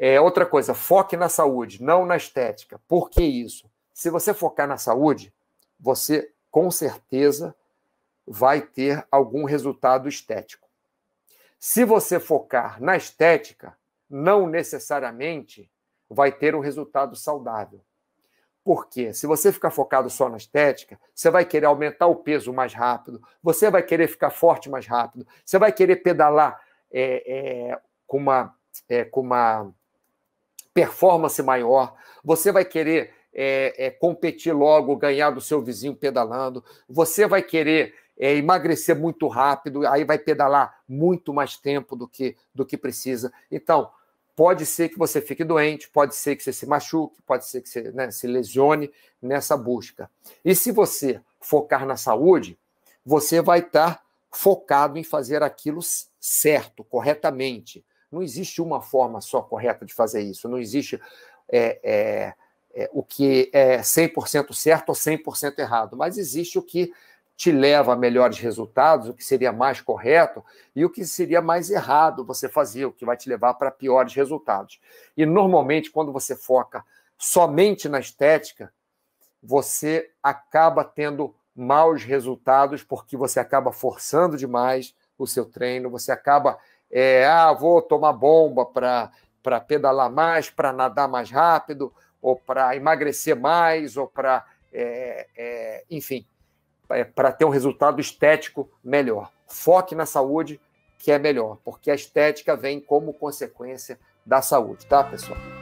É, outra coisa, foque na saúde, não na estética. Por que isso? Se você focar na saúde, você com certeza vai ter algum resultado estético. Se você focar na estética, não necessariamente vai ter um resultado saudável. Porque se você ficar focado só na estética, você vai querer aumentar o peso mais rápido, você vai querer ficar forte mais rápido, você vai querer pedalar é, é, com uma, é, com uma performance maior, você vai querer é, é, competir logo, ganhar do seu vizinho pedalando, você vai querer é, emagrecer muito rápido, aí vai pedalar muito mais tempo do que, do que precisa. Então, pode ser que você fique doente, pode ser que você se machuque, pode ser que você né, se lesione nessa busca. E se você focar na saúde, você vai estar tá focado em fazer aquilo certo, corretamente. Não existe uma forma só correta de fazer isso, não existe é, é, é, o que é 100% certo ou 100% errado, mas existe o que te leva a melhores resultados, o que seria mais correto e o que seria mais errado você fazer, o que vai te levar para piores resultados. E normalmente, quando você foca somente na estética, você acaba tendo maus resultados porque você acaba forçando demais o seu treino, você acaba é, ah, vou tomar bomba para pedalar mais, para nadar mais rápido, ou para emagrecer mais, ou para, é, é, enfim, é, para ter um resultado estético melhor. Foque na saúde, que é melhor, porque a estética vem como consequência da saúde, tá, pessoal?